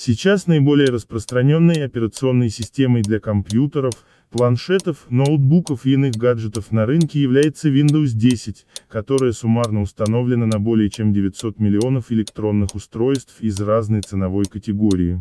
Сейчас наиболее распространенной операционной системой для компьютеров, планшетов, ноутбуков и иных гаджетов на рынке является Windows 10, которая суммарно установлена на более чем 900 миллионов электронных устройств из разной ценовой категории.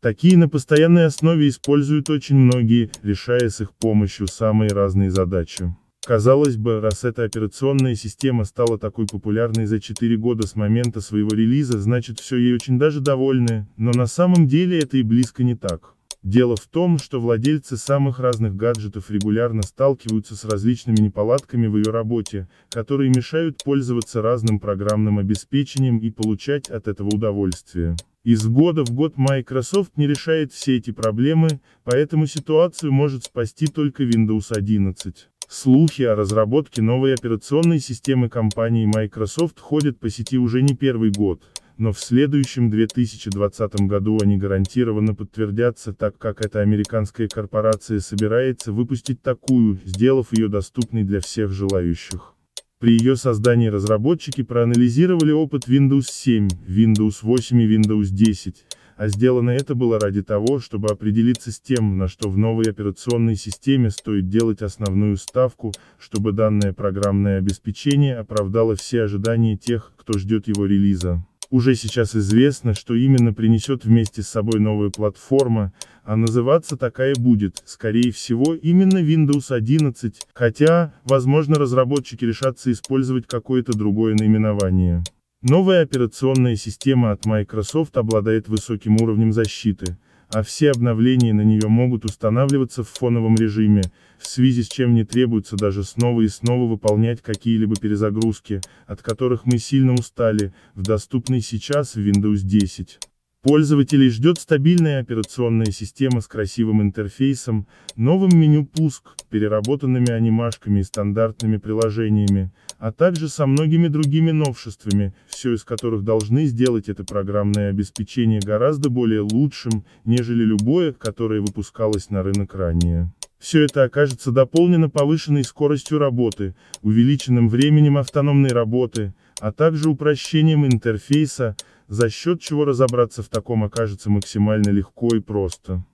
Такие на постоянной основе используют очень многие, решая с их помощью самые разные задачи. Казалось бы, раз эта операционная система стала такой популярной за 4 года с момента своего релиза, значит все ей очень даже довольны, но на самом деле это и близко не так. Дело в том, что владельцы самых разных гаджетов регулярно сталкиваются с различными неполадками в ее работе, которые мешают пользоваться разным программным обеспечением и получать от этого удовольствие. Из года в год Microsoft не решает все эти проблемы, поэтому ситуацию может спасти только Windows 11. Слухи о разработке новой операционной системы компании Microsoft ходят по сети уже не первый год, но в следующем 2020 году они гарантированно подтвердятся, так как эта американская корпорация собирается выпустить такую, сделав ее доступной для всех желающих. При ее создании разработчики проанализировали опыт Windows 7, Windows 8 и Windows 10, а сделано это было ради того, чтобы определиться с тем, на что в новой операционной системе стоит делать основную ставку, чтобы данное программное обеспечение оправдало все ожидания тех, кто ждет его релиза. Уже сейчас известно, что именно принесет вместе с собой новая платформа, а называться такая будет, скорее всего, именно Windows 11, хотя, возможно, разработчики решатся использовать какое-то другое наименование. Новая операционная система от Microsoft обладает высоким уровнем защиты, а все обновления на нее могут устанавливаться в фоновом режиме, в связи с чем не требуется даже снова и снова выполнять какие-либо перезагрузки, от которых мы сильно устали, в доступной сейчас Windows 10. Пользователей ждет стабильная операционная система с красивым интерфейсом, новым меню пуск, переработанными анимашками и стандартными приложениями, а также со многими другими новшествами, все из которых должны сделать это программное обеспечение гораздо более лучшим, нежели любое, которое выпускалось на рынок ранее. Все это окажется дополнено повышенной скоростью работы, увеличенным временем автономной работы, а также упрощением интерфейса, за счет чего разобраться в таком окажется максимально легко и просто.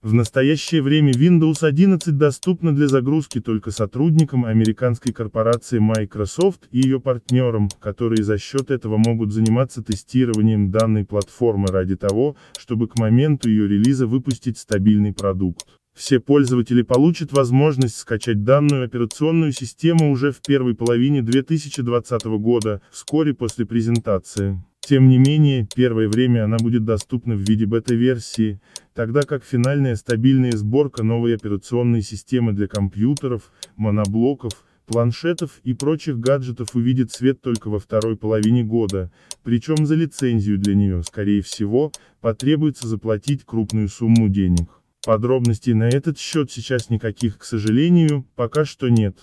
В настоящее время Windows 11 доступна для загрузки только сотрудникам американской корпорации Microsoft и ее партнерам, которые за счет этого могут заниматься тестированием данной платформы ради того, чтобы к моменту ее релиза выпустить стабильный продукт. Все пользователи получат возможность скачать данную операционную систему уже в первой половине 2020 года, вскоре после презентации. Тем не менее, первое время она будет доступна в виде бета-версии, тогда как финальная стабильная сборка новой операционной системы для компьютеров, моноблоков, планшетов и прочих гаджетов увидит свет только во второй половине года, причем за лицензию для нее, скорее всего, потребуется заплатить крупную сумму денег. Подробностей на этот счет сейчас никаких, к сожалению, пока что нет.